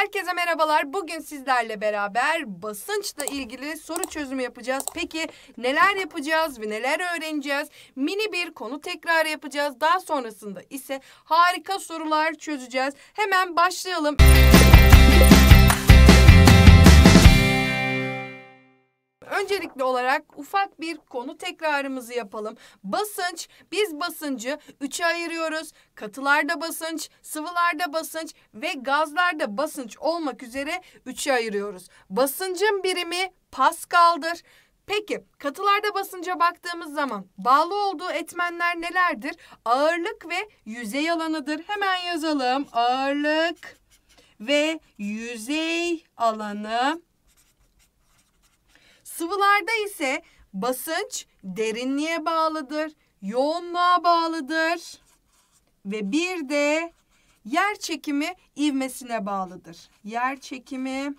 Herkese merhabalar. Bugün sizlerle beraber basınçla ilgili soru çözümü yapacağız. Peki neler yapacağız ve neler öğreneceğiz? Mini bir konu tekrar yapacağız. Daha sonrasında ise harika sorular çözeceğiz. Hemen başlayalım. Öncelikli olarak ufak bir konu tekrarımızı yapalım. Basınç, biz basıncı üçe ayırıyoruz. Katılarda basınç, sıvılarda basınç ve gazlarda basınç olmak üzere üçe ayırıyoruz. Basıncın birimi Pascal'dır. Peki katılarda basınca baktığımız zaman bağlı olduğu etmenler nelerdir? Ağırlık ve yüzey alanıdır. Hemen yazalım. Ağırlık ve yüzey alanı Sıvılarda ise basınç derinliğe bağlıdır, yoğunluğa bağlıdır ve bir de yer çekimi ivmesine bağlıdır. Yer çekimi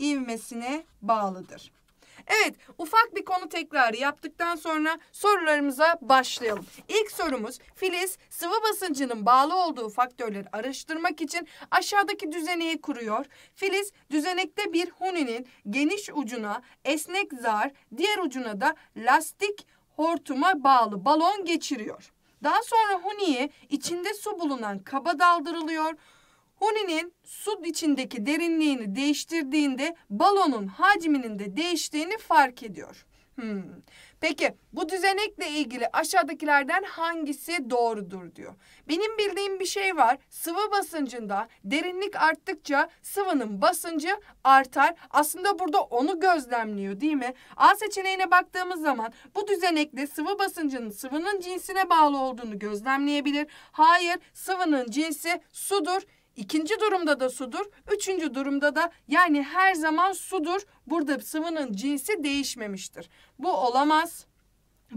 ivmesine bağlıdır. Evet ufak bir konu tekrarı yaptıktan sonra sorularımıza başlayalım. İlk sorumuz Filiz sıvı basıncının bağlı olduğu faktörleri araştırmak için aşağıdaki düzeneği kuruyor. Filiz düzenekte bir huninin geniş ucuna esnek zar diğer ucuna da lastik hortuma bağlı balon geçiriyor. Daha sonra huniye içinde su bulunan kaba daldırılıyor. Huni'nin su içindeki derinliğini değiştirdiğinde balonun hacminin de değiştiğini fark ediyor. Hmm. Peki bu düzenekle ilgili aşağıdakilerden hangisi doğrudur diyor. Benim bildiğim bir şey var. Sıvı basıncında derinlik arttıkça sıvının basıncı artar. Aslında burada onu gözlemliyor değil mi? A seçeneğine baktığımız zaman bu düzenekle sıvı basıncının sıvının cinsine bağlı olduğunu gözlemleyebilir. Hayır sıvının cinsi sudur. İkinci durumda da sudur. Üçüncü durumda da yani her zaman sudur. Burada sıvının cinsi değişmemiştir. Bu olamaz.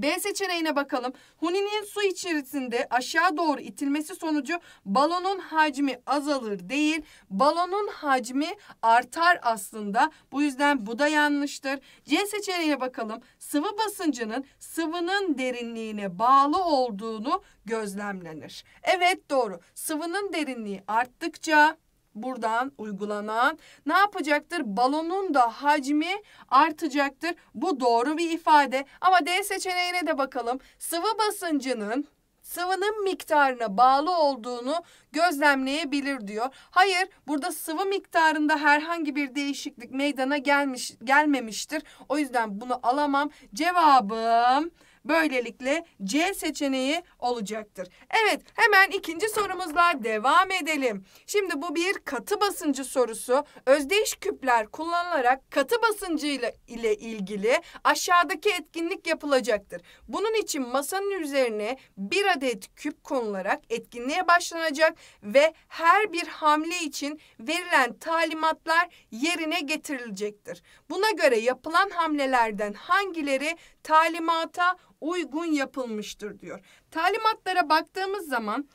B seçeneğine bakalım. Huninin su içerisinde aşağı doğru itilmesi sonucu balonun hacmi azalır değil, balonun hacmi artar aslında. Bu yüzden bu da yanlıştır. C seçeneğine bakalım. Sıvı basıncının sıvının derinliğine bağlı olduğunu gözlemlenir. Evet doğru. Sıvının derinliği arttıkça buradan uygulanan ne yapacaktır? Balonun da hacmi artacaktır. Bu doğru bir ifade. Ama D seçeneğine de bakalım. Sıvı basıncının sıvının miktarına bağlı olduğunu gözlemleyebilir diyor. Hayır, burada sıvı miktarında herhangi bir değişiklik meydana gelmiş gelmemiştir. O yüzden bunu alamam. Cevabım Böylelikle C seçeneği olacaktır. Evet hemen ikinci sorumuzla devam edelim. Şimdi bu bir katı basıncı sorusu. Özdeş küpler kullanılarak katı basıncı ile ilgili aşağıdaki etkinlik yapılacaktır. Bunun için masanın üzerine bir adet küp konularak etkinliğe başlanacak ve her bir hamle için verilen talimatlar yerine getirilecektir. Buna göre yapılan hamlelerden hangileri talimata uygun yapılmıştır diyor. Talimatlara baktığımız zaman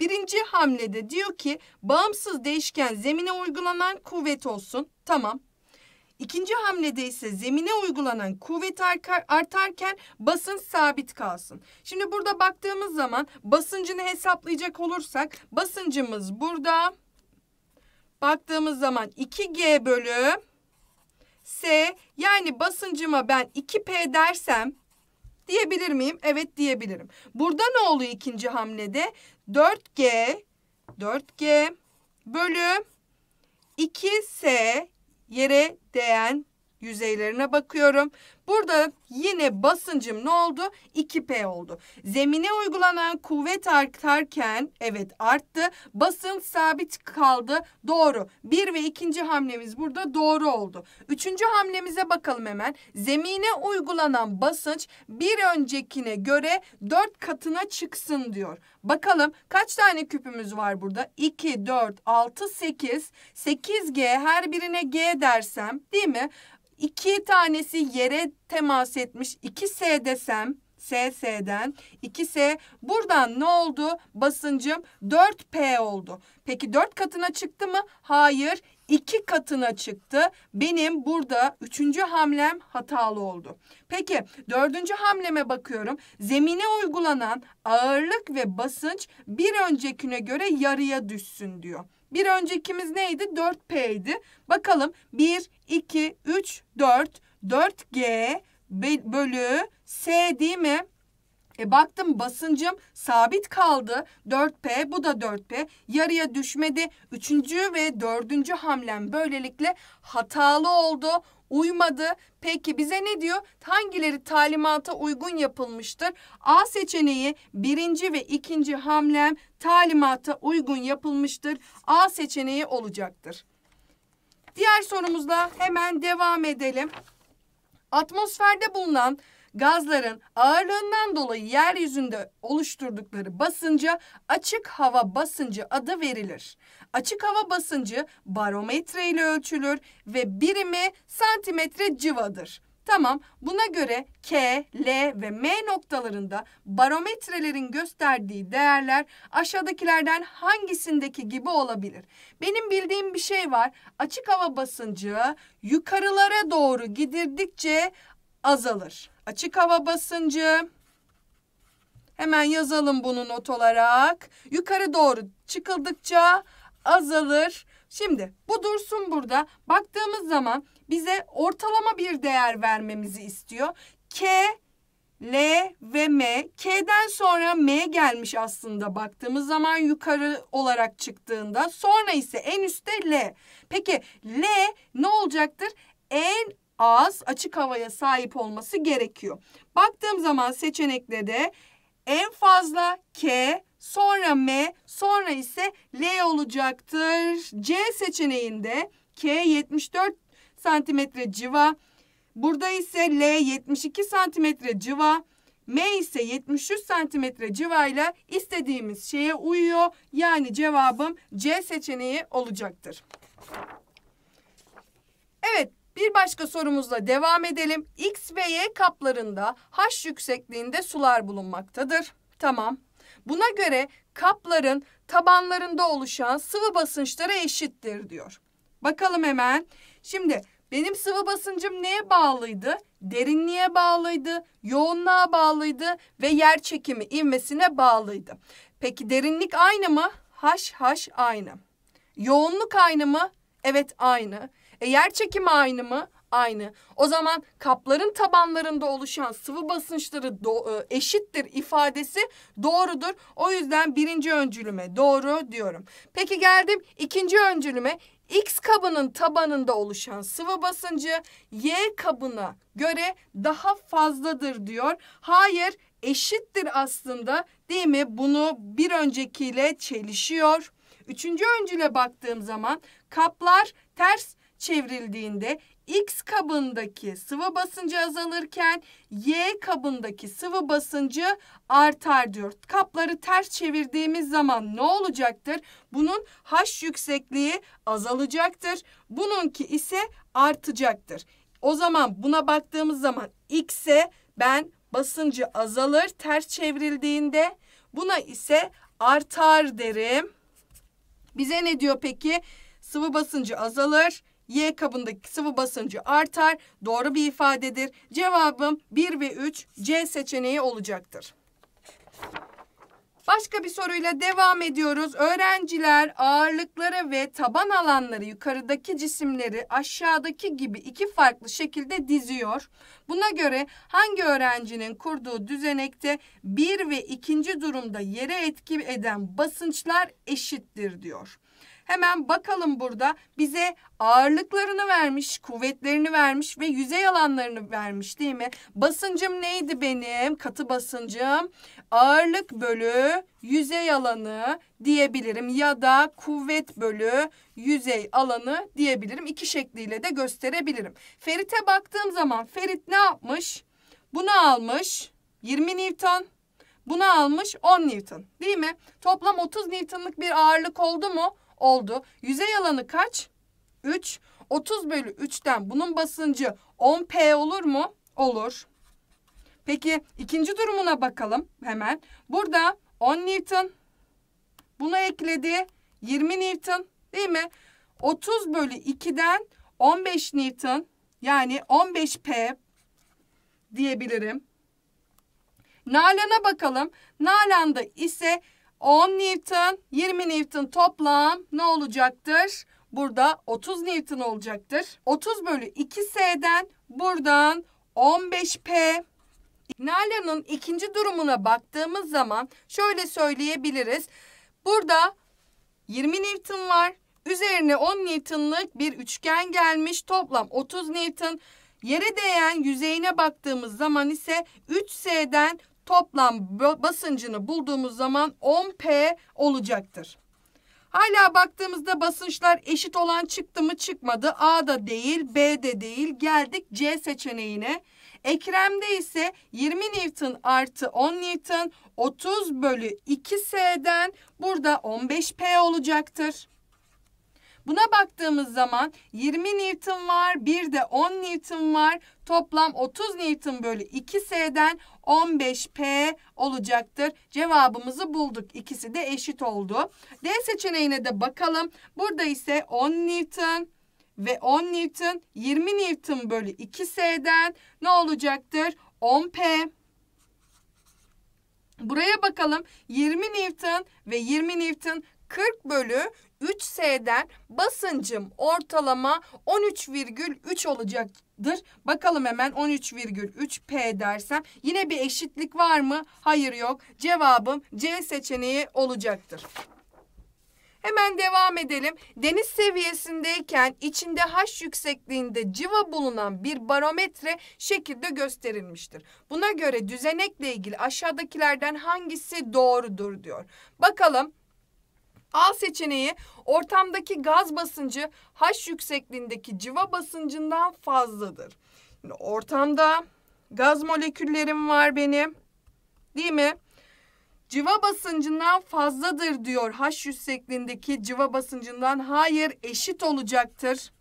birinci hamlede diyor ki bağımsız değişken zemine uygulanan kuvvet olsun. Tamam İkinci hamlede ise zemine uygulanan kuvvet artarken basınç sabit kalsın. Şimdi burada baktığımız zaman basıncını hesaplayacak olursak basıncımız burada. Baktığımız zaman 2G bölü S yani basıncıma ben 2P dersem diyebilir miyim? Evet diyebilirim. Burada ne oluyor ikinci hamlede? 4G 4G bölü 2S yere değen yüzeylerine bakıyorum. Burada yine basıncım ne oldu? 2P oldu. Zemine uygulanan kuvvet artarken evet arttı. Basın sabit kaldı. Doğru. Bir ve ikinci hamlemiz burada doğru oldu. Üçüncü hamlemize bakalım hemen. Zemine uygulanan basınç bir öncekine göre 4 katına çıksın diyor. Bakalım kaç tane küpümüz var burada? 2, 4, 6, 8. 8G her birine G dersem değil mi? iki tanesi yere temas etmiş. 2S desem SS'den 2S buradan ne oldu? Basıncım 4P oldu. Peki 4 katına çıktı mı? Hayır iki katına çıktı. Benim burada üçüncü hamlem hatalı oldu. Peki dördüncü hamleme bakıyorum. Zemine uygulanan ağırlık ve basınç bir öncekine göre yarıya düşsün diyor. Bir öncekimiz neydi? 4P idi. Bakalım 1, 2, 3, 4, 4G bölü S değil mi? E baktım basıncım sabit kaldı. 4P bu da 4P. Yarıya düşmedi. Üçüncü ve dördüncü hamlem böylelikle hatalı oldu uymadı. Peki bize ne diyor? Hangileri talimata uygun yapılmıştır? A seçeneği birinci ve ikinci hamlem talimata uygun yapılmıştır. A seçeneği olacaktır. Diğer sorumuzla hemen devam edelim. Atmosferde bulunan Gazların ağırlığından dolayı yeryüzünde oluşturdukları basınca açık hava basıncı adı verilir. Açık hava basıncı barometre ile ölçülür ve birimi santimetre civadır. Tamam, buna göre K, L ve M noktalarında barometrelerin gösterdiği değerler aşağıdakilerden hangisindeki gibi olabilir? Benim bildiğim bir şey var. Açık hava basıncı yukarılara doğru gidildikçe azalır açık hava basıncı. Hemen yazalım bunu not olarak. Yukarı doğru çıkıldıkça azalır. Şimdi bu dursun burada. Baktığımız zaman bize ortalama bir değer vermemizi istiyor. K, L ve M. K'den sonra M gelmiş aslında baktığımız zaman yukarı olarak çıktığında. Sonra ise en üstte L. Peki L ne olacaktır? En ağız açık havaya sahip olması gerekiyor. Baktığım zaman seçeneklerde en fazla K, sonra M, sonra ise L olacaktır. C seçeneğinde K 74 santimetre civa, burada ise L 72 santimetre civa, M ise 73 santimetre civayla istediğimiz şeye uyuyor. Yani cevabım C seçeneği olacaktır. Evet bir başka sorumuzla devam edelim. X ve Y kaplarında H yüksekliğinde sular bulunmaktadır. Tamam. Buna göre kapların tabanlarında oluşan sıvı basınçlara eşittir diyor. Bakalım hemen. Şimdi benim sıvı basıncım neye bağlıydı? Derinliğe bağlıydı, yoğunluğa bağlıydı ve yer çekimi inmesine bağlıydı. Peki derinlik aynı mı? H H aynı. Yoğunluk aynı mı? Evet aynı. E yer çekimi aynı mı? Aynı. O zaman kapların tabanlarında oluşan sıvı basınçları e, eşittir ifadesi doğrudur. O yüzden birinci öncülüme doğru diyorum. Peki geldim ikinci öncülüme. X kabının tabanında oluşan sıvı basıncı Y kabına göre daha fazladır diyor. Hayır eşittir aslında değil mi? Bunu bir öncekiyle çelişiyor. Üçüncü öncüle baktığım zaman kaplar ters çevrildiğinde X kabındaki sıvı basıncı azalırken Y kabındaki sıvı basıncı artar diyor. Kapları ters çevirdiğimiz zaman ne olacaktır? Bunun H yüksekliği azalacaktır. Bununki ise artacaktır. O zaman buna baktığımız zaman X'e ben basıncı azalır ters çevrildiğinde buna ise artar derim. Bize ne diyor peki? Sıvı basıncı azalır Y kabındaki sıvı basıncı artar. Doğru bir ifadedir. Cevabım 1 ve 3 C seçeneği olacaktır. Başka bir soruyla devam ediyoruz. Öğrenciler ağırlıkları ve taban alanları yukarıdaki cisimleri aşağıdaki gibi iki farklı şekilde diziyor. Buna göre hangi öğrencinin kurduğu düzenekte bir ve ikinci durumda yere etki eden basınçlar eşittir diyor. Hemen bakalım burada bize ağırlıklarını vermiş, kuvvetlerini vermiş ve yüzey alanlarını vermiş değil mi? Basıncım neydi benim? Katı basıncım ağırlık bölü yüzey alanı diyebilirim ya da kuvvet bölü yüzey alanı diyebilirim. İki şekliyle de gösterebilirim. Ferit'e baktığım zaman Ferit ne yapmış? Bunu almış 20 Newton. Bunu almış 10 Newton değil mi? Toplam 30 Newton'lık bir ağırlık oldu mu? oldu. Yüzey alanı kaç? 3. 30 bölü 3'ten bunun basıncı 10P olur mu? Olur. Peki ikinci durumuna bakalım hemen. Burada 10 Newton. Bunu ekledi. 20 Newton değil mi? 30 bölü 2'den 15 Newton yani 15 P diyebilirim. Nalan'a bakalım. Nalan'da ise 10 Newton, 20 Newton toplam ne olacaktır? Burada 30 Newton olacaktır. 30 bölü 2S'den buradan 15P. Nalanın ikinci durumuna baktığımız zaman şöyle söyleyebiliriz. Burada 20 Newton var. Üzerine 10 Newton'lık bir üçgen gelmiş. Toplam 30 Newton. Yere değen yüzeyine baktığımız zaman ise 3S'den toplam basıncını bulduğumuz zaman 10P olacaktır. Hala baktığımızda basınçlar eşit olan çıktı mı çıkmadı. A da değil, B de değil. Geldik C seçeneğine. Ekrem'de ise 20 Newton artı 10 Newton 30 bölü 2S'den burada 15P olacaktır. Buna baktığımız zaman 20 Newton var, bir de 10 Newton var toplam 30 Newton bölü 2S'den 15P olacaktır. Cevabımızı bulduk. İkisi de eşit oldu. D seçeneğine de bakalım. Burada ise 10 Newton ve 10 Newton 20 Newton bölü 2S'den ne olacaktır? 10P. Buraya bakalım 20 Newton ve 20 Newton 40 bölü 3S'den basıncım ortalama 13,3 olacaktır. Bakalım hemen 13,3 P dersem yine bir eşitlik var mı? Hayır yok. Cevabım C seçeneği olacaktır. Hemen devam edelim. Deniz seviyesindeyken içinde H yüksekliğinde civa bulunan bir barometre şekilde gösterilmiştir. Buna göre düzenekle ilgili aşağıdakilerden hangisi doğrudur diyor. Bakalım A seçeneği ortamdaki gaz basıncı H yüksekliğindeki civa basıncından fazladır. Şimdi ortamda gaz moleküllerim var benim. Değil mi? Civa basıncından fazladır diyor. H yüksekliğindeki civa basıncından hayır eşit olacaktır.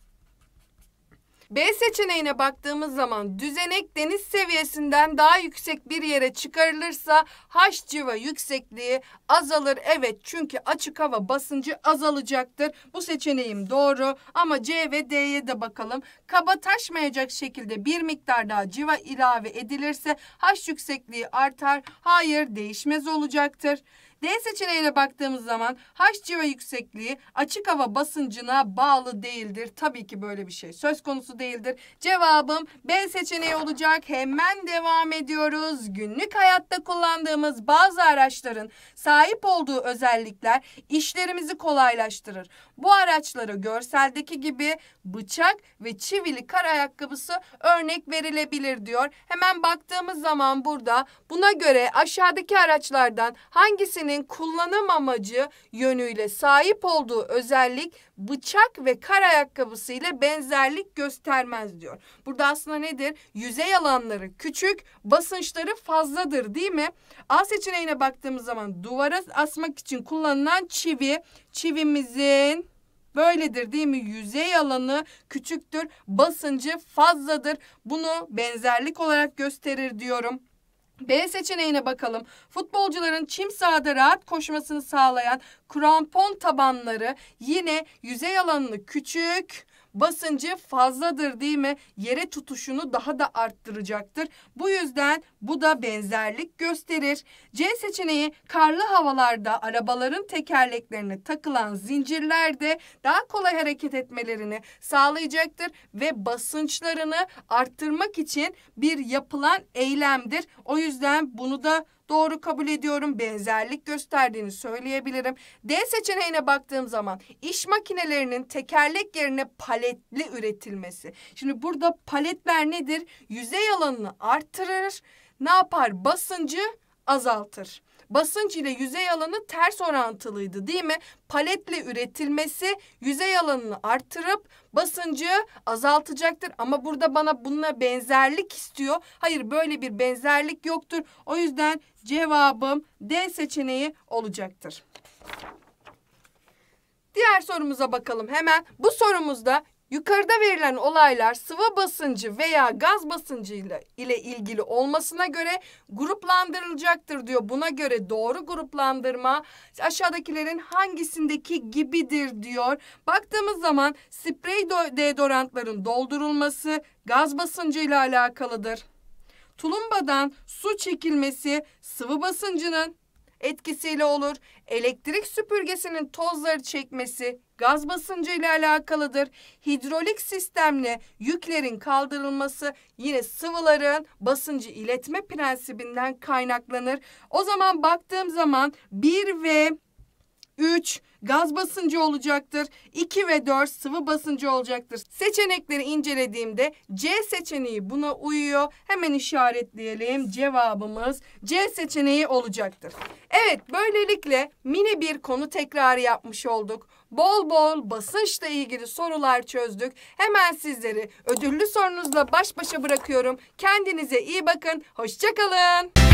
B seçeneğine baktığımız zaman düzenek deniz seviyesinden daha yüksek bir yere çıkarılırsa H civa yüksekliği azalır. Evet çünkü açık hava basıncı azalacaktır. Bu seçeneğim doğru ama C ve D'ye de bakalım. Kaba taşmayacak şekilde bir miktar daha civa ilave edilirse H yüksekliği artar. Hayır değişmez olacaktır. D seçeneğine baktığımız zaman H civa yüksekliği açık hava basıncına bağlı değildir. Tabii ki böyle bir şey söz konusu değildir. Cevabım B seçeneği olacak. Hemen devam ediyoruz. Günlük hayatta kullandığımız bazı araçların sahip olduğu özellikler işlerimizi kolaylaştırır. Bu araçları görseldeki gibi bıçak ve çivili kar ayakkabısı örnek verilebilir diyor. Hemen baktığımız zaman burada buna göre aşağıdaki araçlardan hangisini kişinin kullanım amacı yönüyle sahip olduğu özellik bıçak ve kar ayakkabısı ile benzerlik göstermez diyor. Burada aslında nedir? Yüzey alanları küçük, basınçları fazladır değil mi? A seçeneğine baktığımız zaman duvara asmak için kullanılan çivi, çivimizin böyledir değil mi? Yüzey alanı küçüktür, basıncı fazladır. Bunu benzerlik olarak gösterir diyorum. B seçeneğine bakalım. Futbolcuların çim sahada rahat koşmasını sağlayan krampon tabanları yine yüzey alanını küçük basıncı fazladır değil mi? Yere tutuşunu daha da arttıracaktır. Bu yüzden bu da benzerlik gösterir. C seçeneği karlı havalarda arabaların tekerleklerine takılan zincirlerde daha kolay hareket etmelerini sağlayacaktır ve basınçlarını arttırmak için bir yapılan eylemdir. O yüzden bunu da Doğru kabul ediyorum. Benzerlik gösterdiğini söyleyebilirim. D seçeneğine baktığım zaman iş makinelerinin tekerlek yerine paletli üretilmesi. Şimdi burada paletler nedir? Yüzey alanını arttırır. Ne yapar? Basıncı azaltır. Basınç ile yüzey alanı ters orantılıydı değil mi? Paletle üretilmesi yüzey alanını arttırıp basıncı azaltacaktır. Ama burada bana bununla benzerlik istiyor. Hayır böyle bir benzerlik yoktur. O yüzden cevabım D seçeneği olacaktır. Diğer sorumuza bakalım hemen. Bu sorumuzda Yukarıda verilen olaylar sıvı basıncı veya gaz basıncıyla ile, ilgili olmasına göre gruplandırılacaktır diyor. Buna göre doğru gruplandırma aşağıdakilerin hangisindeki gibidir diyor. Baktığımız zaman sprey deodorantların doldurulması gaz basıncıyla alakalıdır. Tulumbadan su çekilmesi sıvı basıncının etkisiyle olur. Elektrik süpürgesinin tozları çekmesi gaz basıncı ile alakalıdır. Hidrolik sistemle yüklerin kaldırılması yine sıvıların basıncı iletme prensibinden kaynaklanır. O zaman baktığım zaman 1 ve 3 gaz basıncı olacaktır. 2 ve 4 sıvı basıncı olacaktır. Seçenekleri incelediğimde C seçeneği buna uyuyor. Hemen işaretleyelim. Cevabımız C seçeneği olacaktır. Evet böylelikle mini bir konu tekrarı yapmış olduk. Bol bol basınçla ilgili sorular çözdük. Hemen sizleri ödüllü sorunuzla baş başa bırakıyorum. Kendinize iyi bakın. Hoşçakalın.